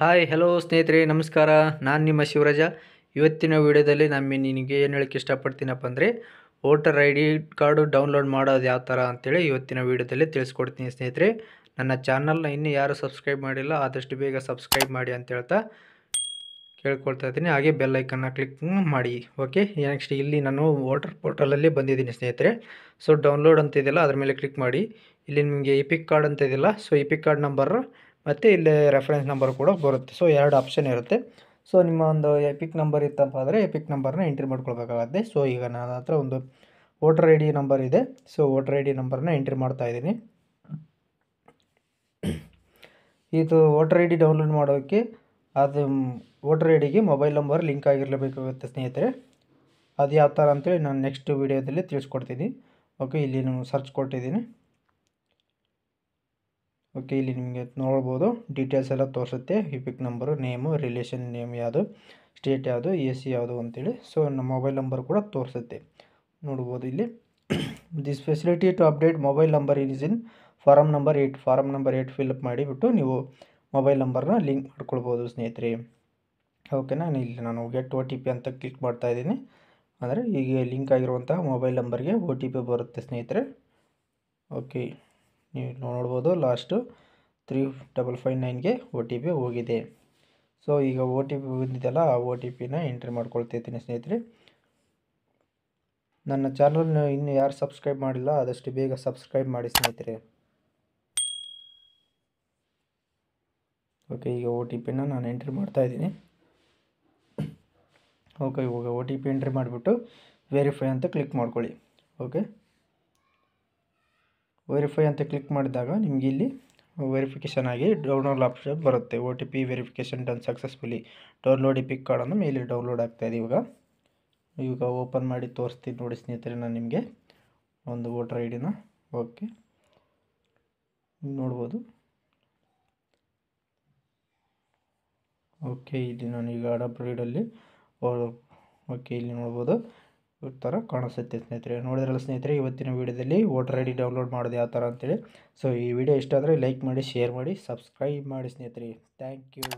hi hello ಸ್ನೇಹಿತರೆ ನಮಸ್ಕಾರ ನಾನು ನಿಮ್ಮ ಶಿವರಾಜ ಇವತ್ತಿನ ವಿಡಿಯೋದಲ್ಲಿ ನಮ್ಮ ನಿನಗೆ ಏನು ಹೇಳೋಕ್ಕೆ ಇಷ್ಟಪಡ್ತೀನಪ್ಪ ಅಂದರೆ voter I D card download ಮಾಡೋದು ಯಾವ ಥರ ಅಂತೇಳಿ ಇವತ್ತಿನ ವಿಡಿಯೋದಲ್ಲಿ ತಿಳಿಸ್ಕೊಡ್ತೀನಿ ಸ್ನೇಹಿತರೆ ನನ್ನ ಚಾನಲ್ನ ಇನ್ನೂ ಯಾರು ಸಬ್ಸ್ಕ್ರೈಬ್ ಮಾಡಿಲ್ಲ ಆದಷ್ಟು ಬೇಗ ಸಬ್ಸ್ಕ್ರೈಬ್ ಮಾಡಿ ಅಂತ ಹೇಳ್ತಾ ಕೇಳ್ಕೊಳ್ತಾ ಇದ್ದೀನಿ ಹಾಗೆ ಬೆಲ್ಲೈಕನ್ನ ಕ್ಲಿಕ್ ಮಾಡಿ ಓಕೆ ನೆಕ್ಸ್ಟ್ ಇಲ್ಲಿ ನಾನು ವೋಟರ್ ಪೋರ್ಟಲಲ್ಲಿ ಬಂದಿದ್ದೀನಿ ಸ್ನೇಹಿತರೆ ಸೊ ಡೌನ್ಲೋಡ್ ಅಂತ ಇದೆಯಲ್ಲ ಅದ್ರ ಮೇಲೆ ಕ್ಲಿಕ್ ಮಾಡಿ ಇಲ್ಲಿ ನಿಮಗೆ ಇಪಿಕ್ ಕಾರ್ಡ್ ಅಂತ ಇದೆಯಲ್ಲ ಸೊ ಇಪಿಕ್ ಕಾರ್ಡ್ ನಂಬರ್ ಮತ್ತು ಇಲ್ಲಿ ರೆಫರೆನ್ಸ್ ನಂಬರ್ ಕೂಡ ಬರುತ್ತೆ ಸೊ ಎರಡು ಆಪ್ಷನ್ ಇರುತ್ತೆ ಸೊ ನಿಮ್ಮ ಒಂದು ಎಪಿಕ್ ನಂಬರ್ ಇತ್ತಪ್ಪ ಅಂದರೆ ಎಪಿಕ್ ನಂಬರ್ನ ಎಂಟ್ರಿ ಮಾಡ್ಕೊಳ್ಬೇಕಾಗತ್ತೆ ಸೊ ಈಗ ನನ್ನ ಹತ್ರ ಒಂದು ವೋಟರ್ ಐ ಡಿ ನಂಬರ್ ಇದೆ ಸೊ ವೋಟರ್ ಐ ಡಿ ನಂಬರ್ನ ಎಂಟ್ರಿ ಮಾಡ್ತಾ ಇದ್ದೀನಿ ಇದು ವೋಟರ್ ಐ ಡಿ ಡೌನ್ಲೋಡ್ ಮಾಡೋಕ್ಕೆ ಅದು ವೋಟರ್ ಐ ಡಿಗೆ ಮೊಬೈಲ್ ನಂಬರ್ ಲಿಂಕ್ ಆಗಿರಲೇಬೇಕಾಗುತ್ತೆ ಸ್ನೇಹಿತರೆ ಅದು ಯಾವ ಥರ ಅಂತೇಳಿ ನಾನು ನೆಕ್ಸ್ಟ್ ವೀಡಿಯೋದಲ್ಲಿ ತಿಳಿಸ್ಕೊಡ್ತೀನಿ ಓಕೆ ಇಲ್ಲಿ ನಾನು ಸರ್ಚ್ ಕೊಟ್ಟಿದ್ದೀನಿ ಓಕೆ ಇಲ್ಲಿ ನಿಮಗೆ ನೋಡ್ಬೋದು ಡೀಟೇಲ್ಸ್ ಎಲ್ಲ ತೋರಿಸುತ್ತೆ EPIC number name relation name ಯಾವುದು ಸ್ಟೇಟ್ ಯಾವುದು ಎ ಸಿ ಯಾವುದು ಅಂತೇಳಿ ಸೊ ನಮ್ಮ ಮೊಬೈಲ್ ನಂಬರ್ ಕೂಡ ತೋರಿಸುತ್ತೆ ನೋಡ್ಬೋದು ಇಲ್ಲಿ this facility to update mobile number is in form number eight form number eight fill up ಮಾಡಿಬಿಟ್ಟು ನೀವು ಮೊಬೈಲ್ ನಂಬರ್ನ ಲಿಂಕ್ ಮಾಡ್ಕೊಳ್ಬೋದು ಸ್ನೇಹಿತರೆ ಓಕೆನಾ ಇಲ್ಲಿ ನಾನು ಗೆಟ್ ಒ ಟಿ ಪಿ ಅಂತ ಕ್ಲಿಕ್ ಮಾಡ್ತಾ ಇದ್ದೀನಿ ಅಂದರೆ ಈಗ ಲಿಂಕ್ ಆಗಿರುವಂತಹ ಮೊಬೈಲ್ ನಂಬರ್ಗೆ ಒ ಟಿ ಪಿ ಬರುತ್ತೆ ಸ್ನೇಹಿತರೆ ಓಕೆ ನೀವು ನೋಡ್ಬೋದು ಲಾಸ್ಟು ತ್ರೀ ಡಬಲ್ ಫೈವ್ ನೈನ್ಗೆ ಒ ಟಿ ಪಿ ಹೋಗಿದೆ ಸೊ ಈಗ ಒ ಟಿ ಪಿ ಬಂದಿದೆಯಲ್ಲ ಆ ಒ ಟಿ ಪಿನ ಎಂಟ್ರಿ ಮಾಡ್ಕೊಳ್ತಿದ್ದೀನಿ ಸ್ನೇಹಿತರೆ ನನ್ನ ಚಾನಲ್ನ ಇನ್ನು ಯಾರು ಸಬ್ಸ್ಕ್ರೈಬ್ ಮಾಡಿಲ್ಲ ಆದಷ್ಟು ಬೇಗ ಸಬ್ಸ್ಕ್ರೈಬ್ ಮಾಡಿ ಸ್ನೇಹಿತರೆ ಓಕೆ ಈಗ ಒ ಟಿ ಪಿನ ನಾನು ಎಂಟ್ರಿ ಮಾಡ್ತಾಯಿದ್ದೀನಿ ಓಕೆ ಇವಾಗ ಒ ಟಿ ಪಿ ಎಂಟ್ರಿ ಮಾಡಿಬಿಟ್ಟು ವೆರಿಫೈ ಅಂತ ಕ್ಲಿಕ್ ಮಾಡ್ಕೊಳ್ಳಿ ಓಕೆ ವೆರಿಫೈ ಅಂತ ಕ್ಲಿಕ್ ಮಾಡಿದಾಗ ನಿಮಗೆ ಇಲ್ಲಿ ವೆರಿಫಿಕೇಷನ್ ಆಗಿ ಡೌನ್ಲೋಡ್ ಆಪ್ಷನ್ ಬರುತ್ತೆ O T P verification done successfully download e EPIC ಕಾರ್ಡನ್ನು ಮೇಲೆ ಡೌನ್ಲೋಡ್ ಆಗ್ತಾಯಿದೆ ಇವಾಗ ಇವಾಗ ಓಪನ್ ಮಾಡಿ ತೋರಿಸ್ತೀನಿ ನೋಡಿ ಸ್ನೇಹಿತರೆ ನಾನು ನಿಮಗೆ ಒಂದು ವೋಟರ್ ಐ ಡಿನ ಓಕೆ ನೋಡ್ಬೋದು ಓಕೆ ಇಲ್ಲಿ ನಾನು ಈಗ ರೀಡಲ್ಲಿ ಓಕೆ ಇಲ್ಲಿ ನೋಡ್ಬೋದು ಥರ ಕಾಣಿಸುತ್ತೆ ಸ್ನೇಹಿತರೆ ನೋಡಿದ್ರಲ್ಲ ಸ್ನೇಹಿತರೆ ಇವತ್ತಿನ ವೀಡಿಯೋದಲ್ಲಿ ವೋಟರ್ ಐ ಡಿ ಡೌನ್ಲೋಡ್ ಮಾಡೋದು ಯಾವ ಥರ ಅಂತೇಳಿ ಸೊ ಈ ವಿಡಿಯೋ ಇಷ್ಟ ಆದರೆ ಲೈಕ್ ಮಾಡಿ ಶೇರ್ ಮಾಡಿ ಸಬ್ಸ್ಕ್ರೈಬ್ ಮಾಡಿ ಸ್ನೇಹಿತರೆ ಥ್ಯಾಂಕ್ ಯು